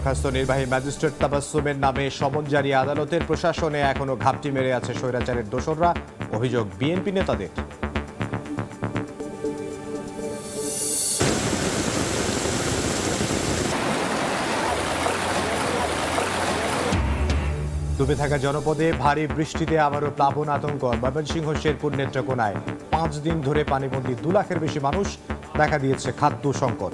বরখাস্ত নির্বাহী ম্যাজিস্ট্রেট তাবাসুমের নামে সমন জারি আদালতের প্রশাসনে এখনও ঘাপটি মেরে আছে স্বৈরাচারের দোসররা অভিযোগ বিএনপি নেতাদের ডুবে থাকা জনপদে ভারী বৃষ্টিতে আবারও প্লাবন আতঙ্ক ময়মনসিংহ শেরপুর নেত্রকোনায় পাঁচ দিন ধরে পানিবন্দী দু লাখের বেশি মানুষ দেখা দিয়েছে খাদ্য সংকট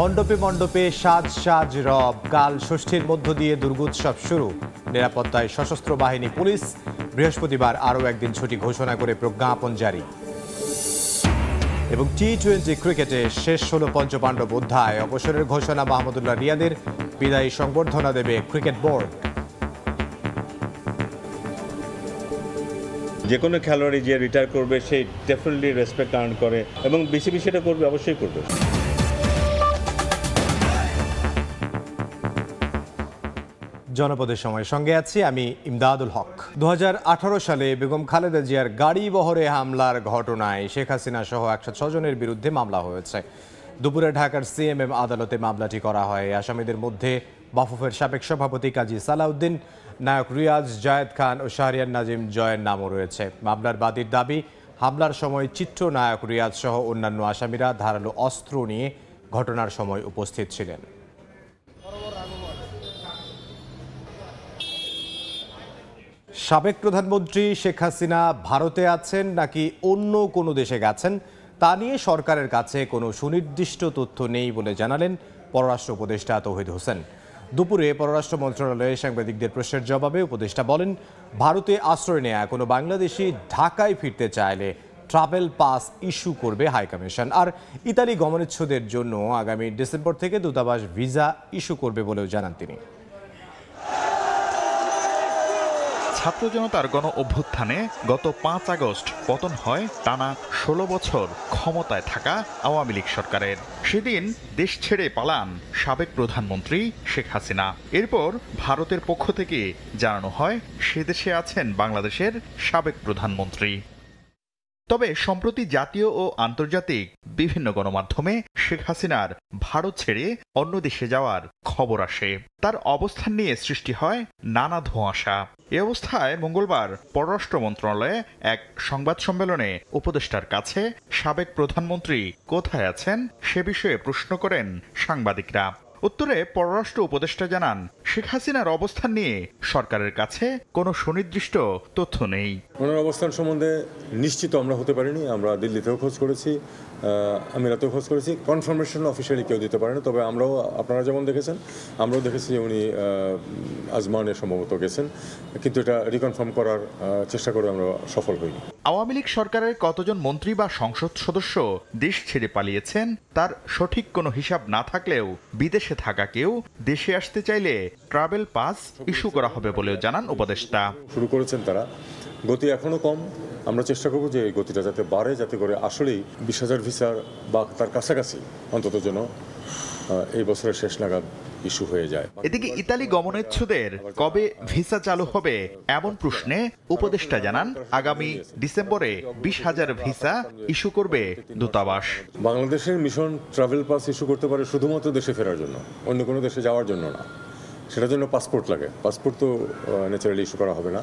মণ্ডপে মণ্ডপে সাজ সাজ রব কাল ষষ্ঠীর মধ্য দিয়ে দুর্গোৎসব শুরু নিরাপত্তায় সশস্ত্র বাহিনী পুলিশ বৃহস্পতিবার আরও একদিন ছুটি ঘোষণা করে প্রজ্ঞাপন জারি এবং টি টোয়েন্টি ক্রিকেটে শেষ ষোলো পঞ্চপাণ্ডব অধ্যায় অবসরের ঘোষণা মাহমুদুল্লাহ রিয়াদের বিদায়ী সংবর্ধনা দেবে ক্রিকেট বোর্ড যে কোনো খেলোয়াড়ই যে রিটায়ার করবে সেই ডেফিনেটলি রেসপেক্ট আর্ন করে এবং বিসিবি সেটা করবে অবশ্যই করবে জনপদের সময় সঙ্গে আছি আমি ইমদাদুল হক দু সালে বেগম খালেদা জিয়ার গাড়ি বহরে হামলার ঘটনায় শেখ হাসিনা সহ একশো ছজনের বিরুদ্ধে মামলা হয়েছে দুপুরে ঢাকার সিএমএম আদালতে মামলাটি করা হয় আসামিদের মধ্যে বাফুফের সাবেক সভাপতি কাজী সালাউদ্দিন নায়ক রিয়াজ জায়েদ খান ও শাহরিয়ান নাজিম জয়ের নামও রয়েছে মামলার বাদীর দাবি হামলার সময় নায়ক রিয়াজ সহ অন্যান্য আসামিরা ধারালো অস্ত্র নিয়ে ঘটনার সময় উপস্থিত ছিলেন সাবেক প্রধানমন্ত্রী শেখ হাসিনা ভারতে আছেন নাকি অন্য কোনো দেশে গেছেন তা নিয়ে সরকারের কাছে কোনো সুনির্দিষ্ট তথ্য নেই বলে জানালেন পররাষ্ট্র উপদেষ্টা তৌহিদ হোসেন দুপুরে পররাষ্ট্র মন্ত্রণালয়ে সাংবাদিকদের প্রশ্নের জবাবে উপদেষ্টা বলেন ভারতে আশ্রয় নেয়া কোনো বাংলাদেশি ঢাকায় ফিরতে চাইলে ট্রাভেল পাস ইস্যু করবে হাই কমিশন আর ইতালি গমনেচ্ছদের জন্য আগামী ডিসেম্বর থেকে দূতাবাস ভিসা ইস্যু করবে বলেও জানান তিনি ছাত্র জনতার গণ অভ্যুত্থানে গত পাঁচ আগস্ট পতন হয় টানা ষোলো বছর ক্ষমতায় থাকা আওয়ামী লীগ সরকারের সেদিন দেশ ছেড়ে পালান সাবেক প্রধানমন্ত্রী শেখ হাসিনা এরপর ভারতের পক্ষ থেকে জানানো হয় সে দেশে আছেন বাংলাদেশের সাবেক প্রধানমন্ত্রী তবে সম্প্রতি জাতীয় ও আন্তর্জাতিক বিভিন্ন গণমাধ্যমে শেখ হাসিনার ভারত ছেড়ে অন্য দেশে যাওয়ার খবর আসে তার অবস্থান নিয়ে সৃষ্টি হয় নানা ধোঁয়াশা এ অবস্থায় মঙ্গলবার পররাষ্ট্র মন্ত্রণালয়ে এক সংবাদ সম্মেলনে উপদেষ্টার কাছে সাবেক প্রধানমন্ত্রী কোথায় আছেন সে বিষয়ে প্রশ্ন করেন সাংবাদিকরা উত্তরে পররাষ্ট্র উপদেষ্টা জানান শেখ হাসিনার অবস্থান নিয়ে সরকারের কাছে কোনো সুনির্দিষ্ট তথ্য নেই ওনার অবস্থান সম্বন্ধে নিশ্চিত আমরা হতে পারিনি আমরা দিল্লিতেও খোঁজ করেছি আমিরাতেও খোঁজ করেছি কনফার্মেশন অফিসিয়ালি কেউ দিতে পারেনি তবে আমরাও আপনারা যেমন দেখেছেন আমরাও দেখেছি যে উনি আজমানে সম্ভবত গেছেন কিন্তু এটা রিকনফার্ম করার চেষ্টা করে আমরা সফল হইনি আওয়ামী লীগ সরকারের কতজন মন্ত্রী বা সংসদ সদস্য দেশ ছেড়ে পালিয়েছেন তার সঠিক কোনো হিসাব না থাকলেও বিদেশে থাকা কেউ দেশে আসতে চাইলে ট্রাভেল পাস ইস্যু করা হবে বলেও জানান উপদেষ্টা শুরু করেছেন তারা গতি এখনো কম আমরা চেষ্টা করব যে এই গতিটা যাতে বাড়ে যাতে করে আসলেই বিশ হাজার ভিসার বা তার কাছাকাছি অন্তত যেন এই বছরের শেষ নাগাদ ইস্যু হয়ে যায় এদিকে ইতালি গমনেচ্ছুদের কবে ভিসা চালু হবে এমন প্রশ্নে উপদেষ্টা জানান আগামী ডিসেম্বরে বিশ হাজার ভিসা ইস্যু করবে দূতাবাস বাংলাদেশের মিশন ট্রাভেল পাস ইস্যু করতে পারে শুধুমাত্র দেশে ফেরার জন্য অন্য কোনো দেশে যাওয়ার জন্য না সেটার জন্য পাসপোর্ট লাগে পাসপোর্ট তো ন্যাচারালি ইস্যু করা হবে না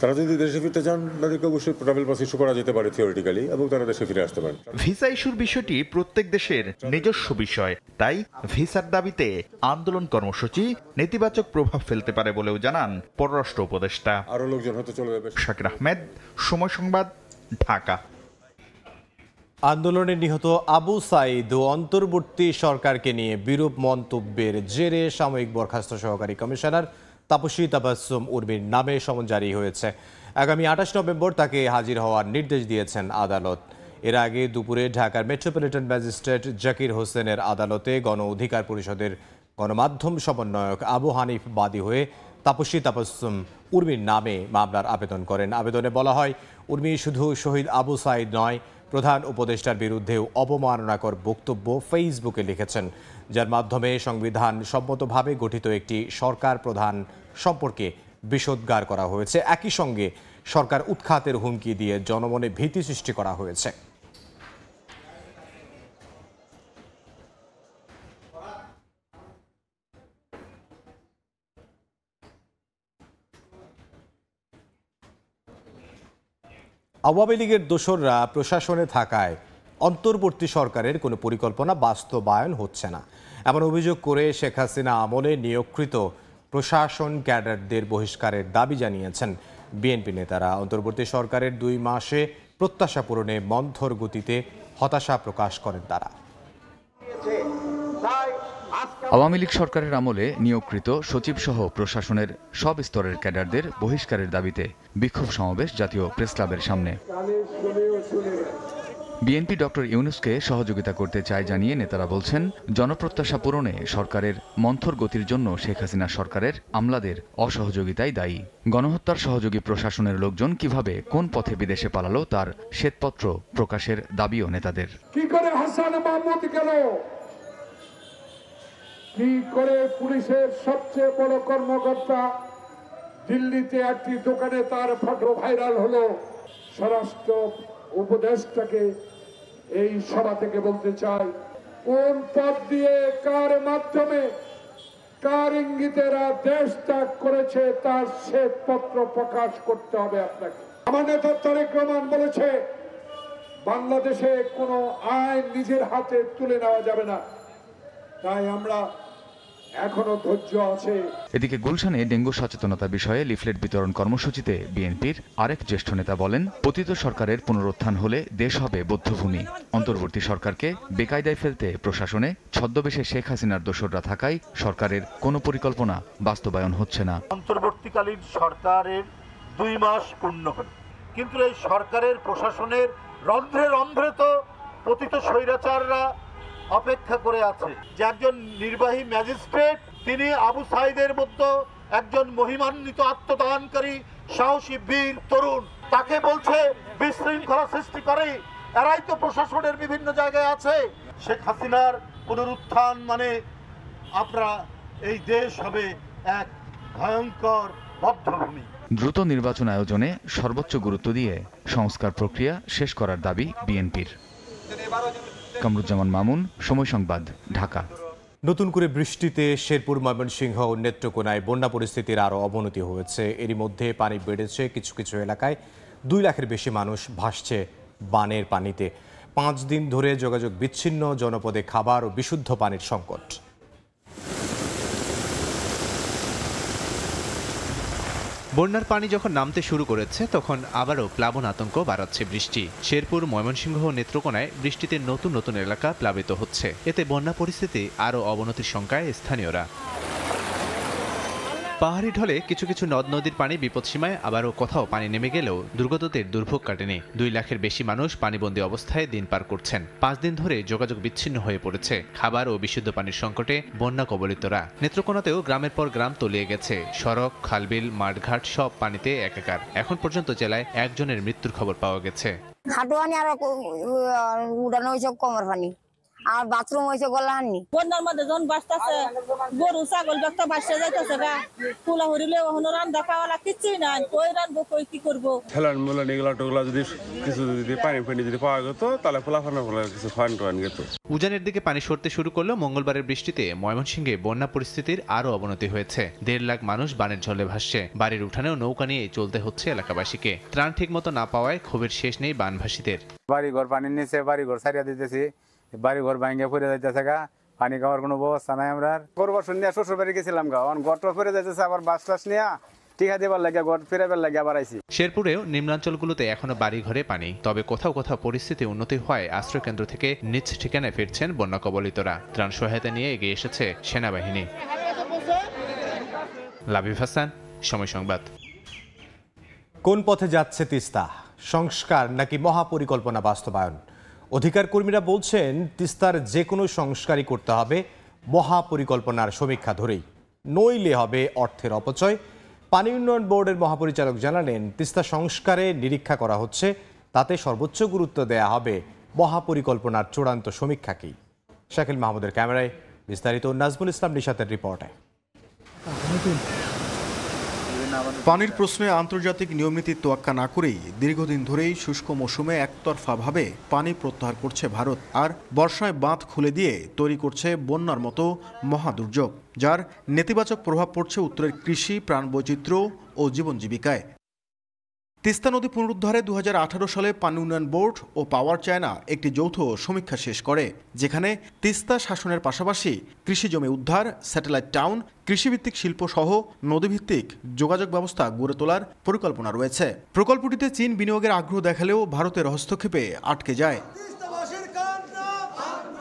তারা যদি দেশে ফিরতে চান তাদেরকে অবশ্যই ট্রাভেল পাস ইস্যু করা যেতে পারে থিওরিটিক্যালি এবং তারা দেশে ফিরে আসতে পারেন ভিসা ইস্যুর বিষয়টি প্রত্যেক দেশের নিজস্ব বিষয় তাই ভিসার দাবিতে আন্দোলন কর্মসূচি নেতিবাচক প্রভাব ফেলতে পারে বলেও জানান পররাষ্ট্র উপদেষ্টা আরও লোকজন হতে চলে যাবে শাকির আহমেদ সময় সংবাদ ঢাকা আন্দোলনে নিহত আবু সাইদ ও অন্তর্বর্তী সরকারকে নিয়ে বিরূপ মন্তব্যের জেরে সাময়িক বরখাস্ত সহকারী কমিশনার তাপসী তাবাসুম উর্মির নামে সমন জারি হয়েছে আগামী আঠাশ নভেম্বর তাকে হাজির হওয়ার নির্দেশ দিয়েছেন আদালত এর আগে দুপুরে ঢাকার মেট্রোপলিটন ম্যাজিস্ট্রেট জাকির হোসেনের আদালতে গণ অধিকার পরিষদের গণমাধ্যম সমন্বয়ক আবু হানিফ বাদী হয়ে তাপসী তাপসুম উর্মির নামে মামলার আবেদন করেন আবেদনে বলা হয় উর্মি শুধু শহীদ আবু সাইদ নয় প্রধান উপদেষ্টার বিরুদ্ধেও অবমাননাকর বক্তব্য ফেসবুকে লিখেছেন যার মাধ্যমে সংবিধান সম্মতভাবে গঠিত একটি সরকার প্রধান সম্পর্কে বিষোদ্গার করা হয়েছে একই সঙ্গে সরকার উৎখাতের হুমকি দিয়ে জনমনে ভীতি সৃষ্টি করা হয়েছে আওয়ামী লীগের দোসররা প্রশাসনে থাকায় অন্তর্বর্তী সরকারের কোনো পরিকল্পনা বাস্তবায়ন হচ্ছে না এমন অভিযোগ করে শেখ হাসিনা আমলে নিয়োগকৃত প্রশাসন ক্যাডারদের বহিষ্কারের দাবি জানিয়েছেন বিএনপি নেতারা অন্তর্বর্তী সরকারের দুই মাসে প্রত্যাশা পূরণে মন্থর গতিতে হতাশা প্রকাশ করেন তারা আওয়ামী লীগ সরকারের আমলে নিয়োগকৃত সচিবসহ প্রশাসনের সব স্তরের ক্যাডারদের বহিষ্কারের দাবিতে বিক্ষোভ সমাবেশ জাতীয় প্রেসক্লাবের সামনে বিএনপি ডক্টর ইউনুসকে সহযোগিতা করতে চায় জানিয়ে নেতারা বলছেন জনপ্রত্যাশা পূরণে সরকারের মন্থর গতির জন্য শেখ হাসিনা সরকারের আমলাদের অসহযোগিতাই দায়ী গণহত্যার সহযোগী প্রশাসনের লোকজন কিভাবে কোন পথে বিদেশে পালালো তার শ্বেতপত্র প্রকাশের দাবিও নেতাদের কি করে হাসান মাহমুদ কি করে পুলিশের সবচেয়ে বড় কর্মকর্তা দিল্লিতে একটি দোকানে তার ফটো ভাইরাল হলো স্বরাষ্ট্র উপদেষ্টাকে এই সভা থেকে বলতে চাই কোন পথ দিয়ে কার মাধ্যমে কার ইঙ্গিতেরা দেশ ত্যাগ করেছে তার শ্বেতপত্র প্রকাশ করতে হবে আপনাকে আমার নেতা তারেক রহমান বলেছে বাংলাদেশে কোনো আইন নিজের হাতে তুলে নেওয়া যাবে না তাই আমরা এদিকে গুলশানে ডেঙ্গু সচেতনতা বিষয়ে লিফলেট বিতরণ কর্মসূচিতে বিএনপির আরেক জ্যেষ্ঠ নেতা বলেন পতিত সরকারের পুনরুত্থান হলে দেশ হবে বৌদ্ধভূমি অন্তর্বর্তী সরকারকে বেকায়দায় ফেলতে প্রশাসনে ছদ্মবেশে শেখ হাসিনার দোসররা থাকায় সরকারের কোনো পরিকল্পনা বাস্তবায়ন হচ্ছে না অন্তর্বর্তীকালীন সরকারের দুই মাস পূর্ণ হল কিন্তু এই সরকারের প্রশাসনের রন্ধ্রে রন্ধ্রে তো পতিত স্বৈরাচাররা অপেক্ষা করে আছে যে একজন নির্বাহী ম্যাজিস্ট্রেট তিনি আবু সাইদের মতো একজন মহিমান্বিত আত্মদানকারী সাহসী বীর তরুণ তাকে বলছে বিশৃঙ্খলা সৃষ্টি করে এরাই তো প্রশাসনের বিভিন্ন জায়গায় আছে শেখ হাসিনার পুনরুত্থান মানে আপনারা এই দেশ হবে এক ভয়ঙ্কর বদ্ধভূমি দ্রুত নির্বাচন আয়োজনে সর্বোচ্চ গুরুত্ব দিয়ে সংস্কার প্রক্রিয়া শেষ করার দাবি বিএনপির কামরুজ্জামান মামুন সময় সংবাদ ঢাকা নতুন করে বৃষ্টিতে শেরপুর ময়মনসিংহ ও নেত্রকোনায় বন্যা পরিস্থিতির আরও অবনতি হয়েছে এরই মধ্যে পানি বেড়েছে কিছু কিছু এলাকায় দুই লাখের বেশি মানুষ ভাসছে বানের পানিতে পাঁচ দিন ধরে যোগাযোগ বিচ্ছিন্ন জনপদে খাবার ও বিশুদ্ধ পানির সংকট বন্যার পানি যখন নামতে শুরু করেছে তখন আবারও প্লাবন আতঙ্ক বাড়াচ্ছে বৃষ্টি শেরপুর ময়মনসিংহ ও নেত্রকোনায় বৃষ্টিতে নতুন নতুন এলাকা প্লাবিত হচ্ছে এতে বন্যা পরিস্থিতি আরও অবনতির শঙ্কায় স্থানীয়রা পাহাড়ি ঢলে কিছু কিছু নদ নদীর পানি বিপদসীমায় আবারও কোথাও পানি নেমে গেলেও দুর্গতদের দুর্ভোগ কাটেনি দুই লাখের বেশি মানুষ পানিবন্দী অবস্থায় দিন পার করছেন পাঁচ দিন ধরে যোগাযোগ বিচ্ছিন্ন হয়ে পড়েছে খাবার ও বিশুদ্ধ পানির সংকটে বন্যা কবলিতরা নেত্রকোনাতেও গ্রামের পর গ্রাম তলিয়ে গেছে সড়ক খালবিল মাঠঘাট সব পানিতে একাকার এখন পর্যন্ত জেলায় একজনের মৃত্যুর খবর পাওয়া গেছে আর উড়ানো কমর পানি আর বাথরুম হয়েছে গলা হাননি বন্যার মধ্যে জন বাঁচতেছে গরু ছাগল ব্যক্ত বাঁচতে যাইতেছে গা পোলা হরিলে ওখানে রান্দা খাওয়ালা কিছুই নাই কই রান্ধবো কই কি করবো ফেলান মুলান এগুলা টগলা যদি কিছু যদি পানি ফানি যদি পাওয়া যেত তাহলে পোলা ফানা ফোলা কিছু ফান টান যেত উজানের দিকে পানি সরতে শুরু করলো মঙ্গলবারের বৃষ্টিতে ময়মনসিংহে বন্যা পরিস্থিতির আরো অবনতি হয়েছে দেড় লাখ মানুষ বানের ঝলে ভাসছে বাড়ির উঠানেও নৌকা নিয়ে চলতে হচ্ছে এলাকাবাসীকে ত্রাণ ঠিক মতো না পাওয়ায় ক্ষোভের শেষ নেই বানভাসীদের বাড়ি ঘর পানির নিচে বাড়ি ঘর সারিয়া দিতেছি বাড়ি ঘর ভাঙ্গে পড়ে যাইতেছে গা পানি খাওয়ার কোনো ব্যবস্থা নাই আমরা করবো সন্ধ্যা শ্বশুর বাড়ি গেছিলাম গা অন গট ফিরে যাইতেছে আবার বাস টাস নিয়ে টিকা দেবার লাগে গড় ফেরাবার লাগে আবার আইসি শেরপুরেও নিম্নাঞ্চলগুলোতে এখনো বাড়ি ঘরে পানি তবে কোথাও কোথাও পরিস্থিতি উন্নতি হয় আশ্রয়কেন্দ্র থেকে নিজ ঠিকানায় ফিরছেন বন্যা কবলিতরা ত্রাণ সহায়তা নিয়ে এগিয়ে এসেছে সেনাবাহিনী লাবিফ হাসান সময় সংবাদ কোন পথে যাচ্ছে তিস্তা সংস্কার নাকি মহাপরিকল্পনা বাস্তবায়ন অধিকার কর্মীরা বলছেন তিস্তার যে কোনো সংস্কারই করতে হবে মহাপরিকল্পনার সমীক্ষা ধরেই নইলে হবে অর্থের অপচয় পানি উন্নয়ন বোর্ডের মহাপরিচালক জানালেন তিস্তা সংস্কারে নিরীক্ষা করা হচ্ছে তাতে সর্বোচ্চ গুরুত্ব দেয়া হবে মহাপরিকল্পনার চূড়ান্ত সমীক্ষাকেই শাকিল মাহমুদের ক্যামেরায় বিস্তারিত নাজমুল ইসলাম নিশাতের রিপোর্টে পানির প্রশ্নে আন্তর্জাতিক নিয়মিত তোয়াক্কা না করেই দীর্ঘদিন ধরেই শুষ্ক মৌসুমে একতরফাভাবে পানি প্রত্যাহার করছে ভারত আর বর্ষায় বাঁধ খুলে দিয়ে তৈরি করছে বন্যার মতো মহাদুর্যোগ যার নেতিবাচক প্রভাব পড়ছে উত্তরের কৃষি প্রাণবৈচিত্র্য ও জীবন জীবিকায় তিস্তা নদী পুনরুদ্ধারে দু সালে পানি উন্নয়ন বোর্ড ও পাওয়ার চায়না একটি যৌথ সমীক্ষা শেষ করে যেখানে তিস্তা শাসনের পাশাপাশি কৃষি জমি উদ্ধার স্যাটেলাইট টাউন কৃষিভিত্তিক শিল্প সহ নদীভিত্তিক যোগাযোগ ব্যবস্থা গড়ে তোলার পরিকল্পনা রয়েছে প্রকল্পটিতে চীন বিনিয়োগের আগ্রহ দেখালেও ভারতের হস্তক্ষেপে আটকে যায়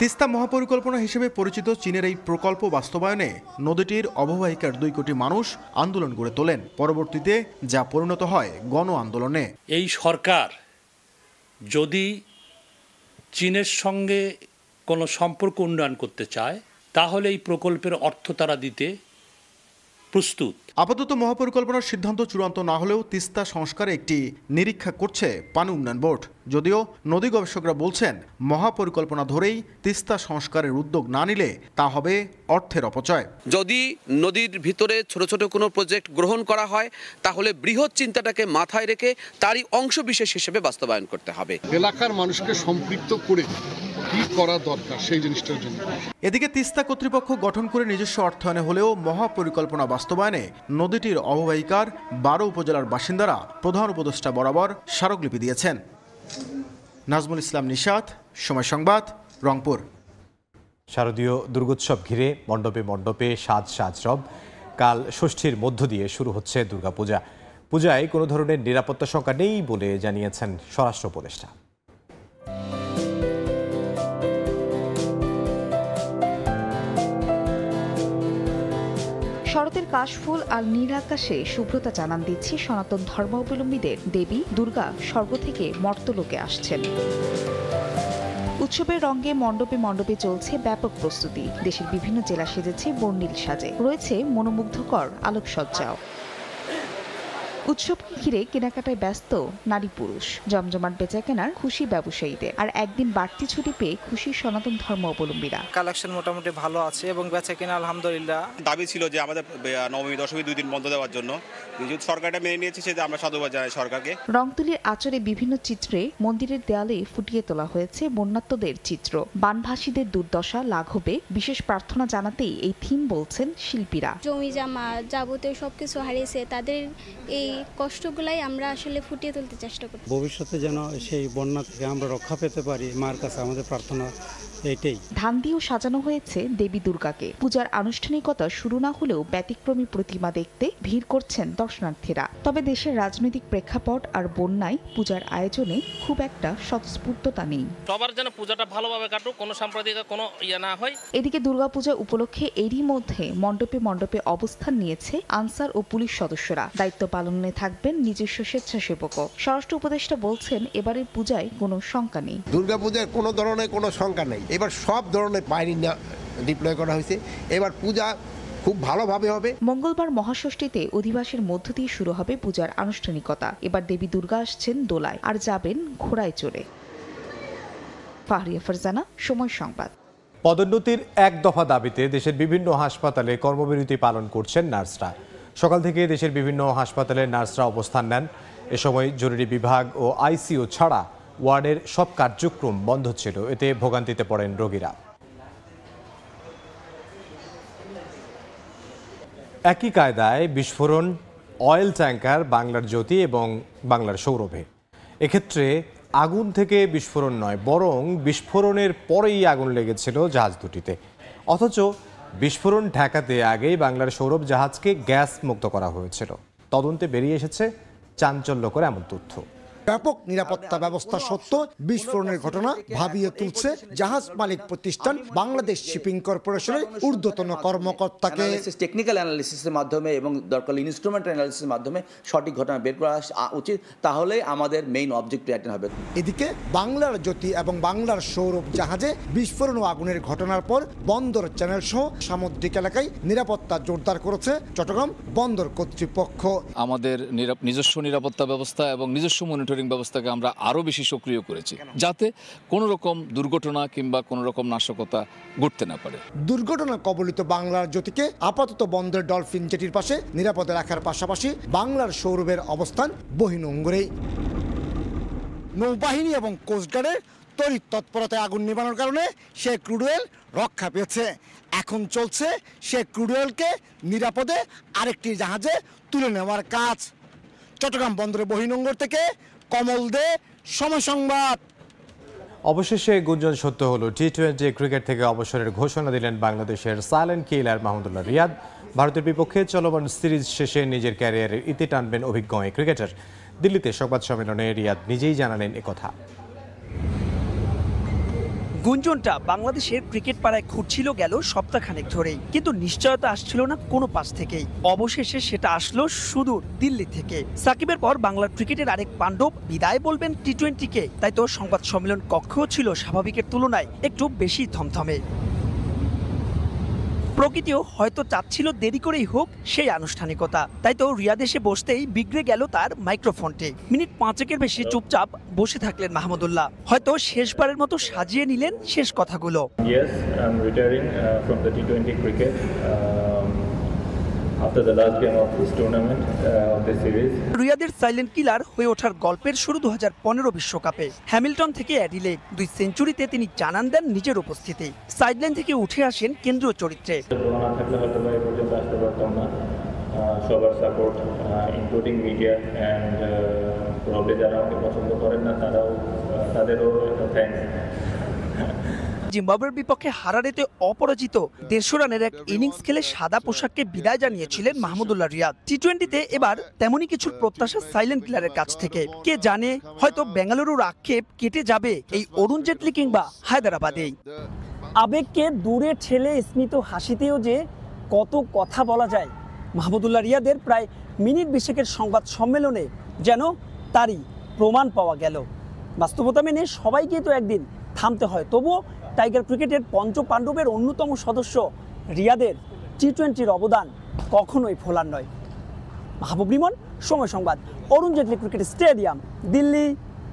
তিস্তা মহাপরিকল্পনা হিসেবে পরিচিত চীনের এই প্রকল্প বাস্তবায়নে নদীটির অববাহিকার দুই কোটি মানুষ আন্দোলন গড়ে তোলেন পরবর্তীতে যা পরিণত হয় গণ আন্দোলনে এই সরকার যদি চীনের সঙ্গে কোনো সম্পর্ক উন্নয়ন করতে চায় তাহলে এই প্রকল্পের অর্থ তারা দিতে প্রস্তুত আপাতত মহাপরিকল্পনার সিদ্ধান্ত চূড়ান্ত না হলেও তিস্তা সংস্কারে একটি নিরীক্ষা করছে পানি উন্নয়ন বোর্ড যদিও নদী গবেষকরা বলছেন মহাপরিকল্পনা ধরেই তিস্তা সংস্কারের উদ্যোগ না নিলে তা হবে অর্থের অপচয় যদি নদীর ভিতরে ছোট ছোট কোনো প্রজেক্ট গ্রহণ করা হয় তাহলে বৃহৎ চিন্তাটাকে মাথায় রেখে তারই অংশ বিশেষ হিসেবে বাস্তবায়ন করতে হবে এলাকার মানুষকে সম্পৃক্ত করে কি করা দরকার সেই জিনিসটার জন্য এদিকে তিস্তা কর্তৃপক্ষ গঠন করে নিজস্ব অর্থায়নে হলেও মহাপরিকল্পনা বাস্তবায়নে নদীটির অববাহিকার বারো উপজেলার বাসিন্দারা প্রধান উপদেষ্টা বরাবর স্মারকলিপি দিয়েছেন নাজমুল ইসলাম নিশাত সময় সংবাদ রংপুর শারদীয় দুর্গোৎসব ঘিরে মণ্ডপে মণ্ডপে সাজ সাজ রব কাল ষষ্ঠীর মধ্য দিয়ে শুরু হচ্ছে দুর্গাপূজা পূজায় কোনো ধরনের নিরাপত্তা শঙ্কা নেই বলে জানিয়েছেন স্বরাষ্ট্র উপদেষ্টা শরতের কাশফুল আর নীল আকাশে শুভ্রতা জানান দিচ্ছে সনাতন ধর্মাবলম্বীদের দেবী দুর্গা স্বর্গ থেকে মর্তলোকে আসছেন উৎসবের রঙ্গে মণ্ডপে মণ্ডপে চলছে ব্যাপক প্রস্তুতি দেশের বিভিন্ন জেলা সেজেছে বর্ণিল সাজে রয়েছে মনোমুগ্ধকর আলোকসজ্জাও উৎসব ঘিরে কেনাকাটায় ব্যস্ত নারী পুরুষ জমজমাট বেচা কেনার খুশি ব্যবসায়ীদের আর একদিন বাড়তি ছুটি পেয়ে খুশি সনাতন ধর্ম অবলম্বীরা কালেকশন মোটামুটি ভালো আছে এবং বেচা কেনা আলহামদুলিল্লাহ দাবি ছিল যে আমাদের নবমী দশমী দুই দিন বন্ধ দেওয়ার জন্য কিন্তু সরকারটা মেনে নিয়েছে সেটা আমরা সাধুবাদ জানাই সরকারকে রংতুলির আচরে বিভিন্ন চিত্রে মন্দিরের দেয়ালে ফুটিয়ে তোলা হয়েছে বন্যাত্মদের চিত্র বানভাসীদের দুর্দশা লাঘবে বিশেষ প্রার্থনা জানাতেই এই থিম বলছেন শিল্পীরা জমি জামা যাবতীয় সবকিছু হারিয়েছে তাদের এই কষ্টগুলাই আমরা আসলে ফুটিয়ে তুলতে চেষ্টা করি ভবিষ্যতে যেন সেই বন্যা থেকে আমরা রক্ষা পেতে পারি মার কাছে আমাদের প্রার্থনা এটাই ধান দিয়েও সাজানো হয়েছে দেবী দুর্গাকে পূজার আনুষ্ঠানিকতা শুরু না হলেও ব্যতিক্রমী প্রতিমা দেখতে ভিড় করছেন দর্শনার্থীরা তবে দেশের রাজনৈতিক প্রেক্ষাপট আর বন্যায় পূজার আয়োজনে খুব একটা স্বতঃস্ফূর্ততা নেই সবার যেন পূজাটা ভালোভাবে কাটুক কোনো সাম্প্রদায়িক কোনো ইয়ে না হয় এদিকে দুর্গাপূজা উপলক্ষে এরই মধ্যে মণ্ডপে মণ্ডপে অবস্থান নিয়েছে আনসার ও পুলিশ সদস্যরা দায়িত্ব পালন সম্মেলনে থাকবেন নিজস্ব স্বেচ্ছাসেবকও স্বরাষ্ট্র উপদেষ্টা বলছেন এবারের পূজায় কোনো শঙ্কা নেই দুর্গাপূজায় কোনো ধরনের কোনো শঙ্কা নেই এবার সব ধরনের বাহিনী ডিপ্লয় করা হয়েছে এবার পূজা খুব ভালোভাবে হবে মঙ্গলবার মহাষষ্ঠীতে অধিবাসের মধ্য দিয়ে শুরু হবে পূজার আনুষ্ঠানিকতা এবার দেবী দুর্গা আসছেন দোলায় আর যাবেন ঘোড়ায় চড়ে ফাহরিয়া ফারজানা সময় সংবাদ পদোন্নতির এক দফা দাবিতে দেশের বিভিন্ন হাসপাতালে কর্মবিরতি পালন করছেন নার্সরা সকাল থেকে দেশের বিভিন্ন হাসপাতালে নার্সরা অবস্থান নেন এ সময় জরুরি বিভাগ ও আইসিও ছাড়া ওয়ার্ডের সব কার্যক্রম বন্ধ ছিল এতে ভোগান্তিতে পড়েন রোগীরা একই কায়দায় বিস্ফোরণ অয়েল ট্যাঙ্কার বাংলার জ্যোতি এবং বাংলার সৌরভে এক্ষেত্রে আগুন থেকে বিস্ফোরণ নয় বরং বিস্ফোরণের পরেই আগুন লেগেছিল জাহাজ দুটিতে অথচ বিস্ফোরণ ঠেকাতে আগেই বাংলার সৌরভ জাহাজকে গ্যাস মুক্ত করা হয়েছিল তদন্তে বেরিয়ে এসেছে চাঞ্চল্যকর এমন তথ্য ব্যাপক নিরাপত্তা ব্যবস্থা সত্ত্বেও বিস্ফোরণের ঘটনা ভাবিয়ে তুলছে জাহাজ মালিক প্রতিষ্ঠান বাংলাদেশ শিপিং কর্পোরেশনের ঊর্ধ্বতন কর্মকর্তাকে টেকনিক্যাল অ্যানালিসিসের মাধ্যমে এবং দরকার ইনস্ট্রুমেন্ট অ্যানালিসিসের মাধ্যমে সঠিক ঘটনা বের করা উচিত তাহলে আমাদের মেইন অবজেক্ট অ্যাটেন হবে এদিকে বাংলার জ্যোতি এবং বাংলার সৌরভ জাহাজে বিস্ফোরণ ও আগুনের ঘটনার পর বন্দর চ্যানেল সহ সামুদ্রিক এলাকায় নিরাপত্তা জোরদার করেছে চট্টগ্রাম বন্দর কর্তৃপক্ষ আমাদের নিজস্ব নিরাপত্তা ব্যবস্থা এবং নিজস্ব মনিটরিং মনিটরিং ব্যবস্থাকে আমরা আরও বেশি সক্রিয় করেছি যাতে কোনো রকম দুর্ঘটনা কিংবা কোনো রকম নাশকতা ঘটতে না পারে দুর্ঘটনা কবলিত বাংলার জ্যোতিকে আপাতত বন্ধের ডলফিন জেটির পাশে নিরাপদে রাখার পাশাপাশি বাংলার সৌরভের অবস্থান বহিনঙ্গরেই নৌবাহিনী এবং কোস্টগার্ডের তরি তৎপরতায় আগুন নেবানোর কারণে সে ক্রুডওয়েল রক্ষা পেয়েছে এখন চলছে সে ক্রুডওয়েলকে নিরাপদে আরেকটি জাহাজে তুলে নেওয়ার কাজ চট্টগ্রাম বন্দরে বহিনঙ্গর থেকে কমল দে সমসংবাদ অবশেষে গুঞ্জন সত্য হলো টি টোয়েন্টি ক্রিকেট থেকে অবসরের ঘোষণা দিলেন বাংলাদেশের সাইলেন্ট কিলার মাহমুদুল্লাহ রিয়াদ ভারতের বিপক্ষে চলমান সিরিজ শেষে নিজের ক্যারিয়ারের ইতি টানবেন অভিজ্ঞ ক্রিকেটার দিল্লিতে সংবাদ সম্মেলনে রিয়াদ নিজেই জানালেন একথা গুঞ্জনটা বাংলাদেশের ক্রিকেট পাড়ায় খুঁজছিল গেল সপ্তাহখানেক ধরেই কিন্তু নিশ্চয়তা আসছিল না কোনো পাশ থেকেই অবশেষে সেটা আসলো সুদূর দিল্লি থেকে সাকিবের পর বাংলার ক্রিকেটের আরেক পাণ্ডব বিদায় বলবেন টি টোয়েন্টিকে তাই তো সংবাদ সম্মেলন কক্ষও ছিল স্বাভাবিকের তুলনায় একটু বেশি থমথমে প্রকৃতিও হয়তো চাচ্ছিল দেরি করেই হোক সেই আনুষ্ঠানিকতা তাই তো রিয়া দেশে বসতেই বিগড়ে গেল তার মাইক্রোফোনটি মিনিট পাঁচেকের বেশি চুপচাপ বসে থাকলেন মাহমুদুল্লাহ হয়তো শেষবারের মতো সাজিয়ে নিলেন শেষ কথাগুলো after uh, রিয়াদের সাইলেন্ট কিলার হয়ে ওঠার গল্পের শুরু দু হাজার বিশ্বকাপে হ্যামিল্টন থেকে অ্যাডিলে দুই সেঞ্চুরিতে তিনি জানান দেন নিজের উপস্থিতি সাইডলাইন থেকে উঠে আসেন কেন্দ্রীয় চরিত্রে সবার support including media and probably যারা আমাকে পছন্দ করেন না তারাও তাদেরও একটা থ্যাংকস জিম্বাবুয়ের বিপক্ষে হারারেতে অপরাজিত দেড়শো রানের এক ইনিংস খেলে সাদা পোশাককে বিদায় জানিয়েছিলেন মাহমুদুল্লাহ রিয়াদ টি টোয়েন্টিতে এবার তেমনই কিছু প্রত্যাশা সাইলেন্ট কিলারের কাছ থেকে কে জানে হয়তো বেঙ্গালুরুর আক্ষেপ কেটে যাবে এই অরুণ জেটলি কিংবা হায়দ্রাবাদেই আবেগকে দূরে ঠেলে স্মিত হাসিতেও যে কত কথা বলা যায় মাহমুদুল্লাহ রিয়াদের প্রায় মিনিট বিশেকের সংবাদ সম্মেলনে যেন তারই প্রমাণ পাওয়া গেল বাস্তবতা মেনে সবাইকে তো একদিন থামতে হয় তবুও টাইগার ক্রিকেটের পঞ্চ পাণ্ডবের অন্যতম সদস্য রিয়াদের টি টোয়েন্টির অবদান কখনোই ভোলার নয় মাহবুব রিমন সময় সংবাদ অরুণ জেটলি ক্রিকেট স্টেডিয়াম দিল্লি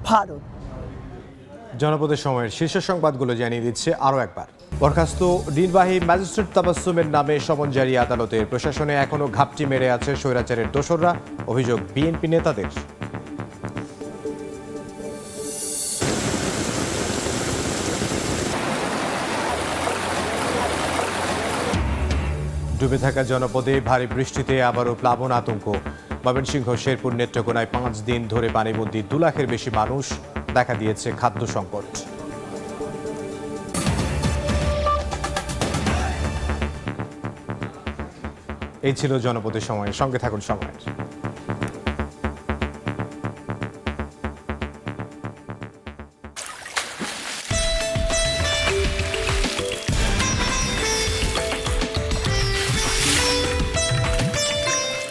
ভারত জনপদের সময়ের শীর্ষ সংবাদগুলো জানিয়ে দিচ্ছে আরও একবার বরখাস্ত নির্বাহী ম্যাজিস্ট্রেট তাবাসুমের নামে সমন জারি আদালতের প্রশাসনে এখনও ঘাপটি মেরে আছে স্বৈরাচারের দোসররা অভিযোগ বিএনপি নেতাদের ডুবে থাকা জনপদে ভারী বৃষ্টিতে আবারও প্লাবন আতঙ্ক ময়মনসিংহ শেরপুর নেত্রকোনায় পাঁচ দিন ধরে পানিবন্দি দু লাখের বেশি মানুষ দেখা দিয়েছে খাদ্য সংকট এই ছিল জনপদের সময় সঙ্গে থাকুন সময়ের